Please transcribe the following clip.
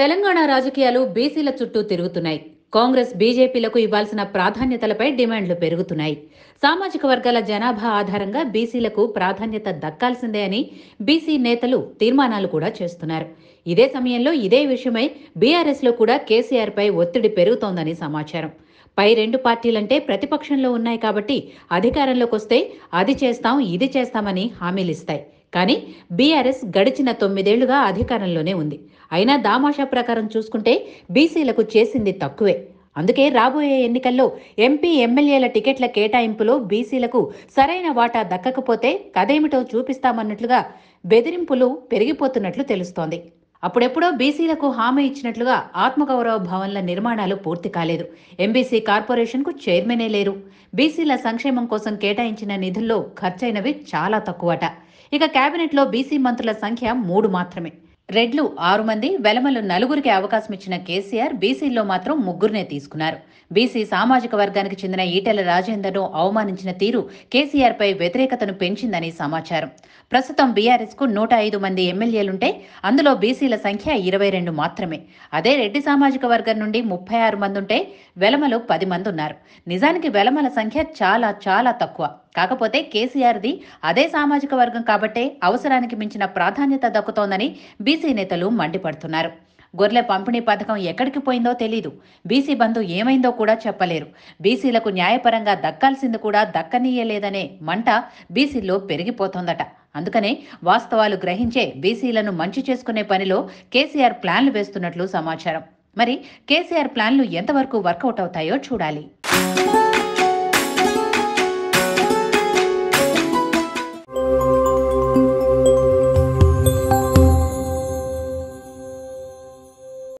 తెలంగాణ రాజకీయాలు బీసీల చుట్టూ తిరుగుతున్నాయి కాంగ్రెస్ బీజేపీలకు ఇవ్వాల్సిన ప్రాధాన్యతలపై డిమాండ్లు పెరుగుతున్నాయి సామాజిక వర్గాల జనాభా ఆధారంగా బీసీలకు ప్రాధాన్యత దక్కాల్సిందే అని బీసీ నేతలు తీర్మానాలు కూడా చేస్తున్నారు ఇదే సమయంలో ఇదే విషయమై బీఆర్ఎస్లో కూడా కేసీఆర్పై ఒత్తిడి పెరుగుతోందని సమాచారం పై రెండు పార్టీలంటే ప్రతిపక్షంలో ఉన్నాయి కాబట్టి అధికారంలోకి వస్తే అది చేస్తాం ఇది చేస్తామని హామీలిస్తాయి కానీ బీఆర్ఎస్ గడిచిన తొమ్మిదేళ్లుగా అధికారంలోనే ఉంది అయినా దామాషా ప్రకారం చూసుకుంటే బీసీలకు చేసింది తక్కువే అందుకే రాబోయే ఎన్నికల్లో ఎంపీ ఎమ్మెల్యేల టికెట్ల కేటాయింపులో బీసీలకు సరైన వాటా దక్కకపోతే కదేమిటో చూపిస్తామన్నట్లుగా బెదిరింపులు పెరిగిపోతున్నట్లు తెలుస్తోంది అప్పుడెప్పుడో బీసీలకు హామీ ఇచ్చినట్లుగా ఆత్మగౌరవ భవన్ల నిర్మాణాలు పూర్తి కాలేదు ఎంబీసీ కార్పొరేషన్కు చైర్మనే లేరు బీసీల సంక్షేమం కోసం కేటాయించిన నిధుల్లో ఖర్చైనవి చాలా తక్కువట ఇక కేబినెట్లో బీసీ మంత్రుల సంఖ్య మూడు మాత్రమే రెడ్లు ఆరు మంది వెలమలు నలుగురికి అవకాశం ఇచ్చిన కేసీఆర్ బీసీల్లో మాత్రం ముగ్గురునే తీసుకున్నారు బీసీ సామాజిక వర్గానికి చెందిన ఈటెల రాజేందర్ను అవమానించిన తీరు కేసీఆర్పై వ్యతిరేకతను పెంచిందని సమాచారం ప్రస్తుతం బీఆర్ఎస్కు నూట ఐదు మంది ఎమ్మెల్యేలుంటే అందులో బీసీల సంఖ్య ఇరవై రెండు మాత్రమే అదే రెడ్డి సామాజిక వర్గం నుండి ముప్పై ఆరు మంది ఉంటే వెలమలు పది మంది ఉన్నారు నిజానికి వెలమల సంఖ్య చాలా చాలా తక్కువ కాకపోతే కేసీఆర్ది అదే సామాజిక వర్గం కాబట్టే అవసరానికి మించిన ప్రాధాన్యత దక్కుతోందని బీసీ నేతలు మండిపడుతున్నారు గొర్రెల పంపిణీ పథకం ఎక్కడికి పోయిందో తెలీదు బీసీ బంధు ఏమైందో కూడా చెప్పలేరు బీసీలకు న్యాయపరంగా దక్కాల్సింది కూడా దక్కనీయలేదనే మంట బీసీల్లో పెరిగిపోతోందట అందుకనే వాస్తవాలు గ్రహించే బీసీలను మంచి చేసుకునే పనిలో కేసీఆర్ ప్లాన్లు వేస్తున్నట్లు సమాచారం మరి కేసీఆర్ ప్లాన్లు ఎంతవరకు వర్కౌట్ అవుతాయో చూడాలి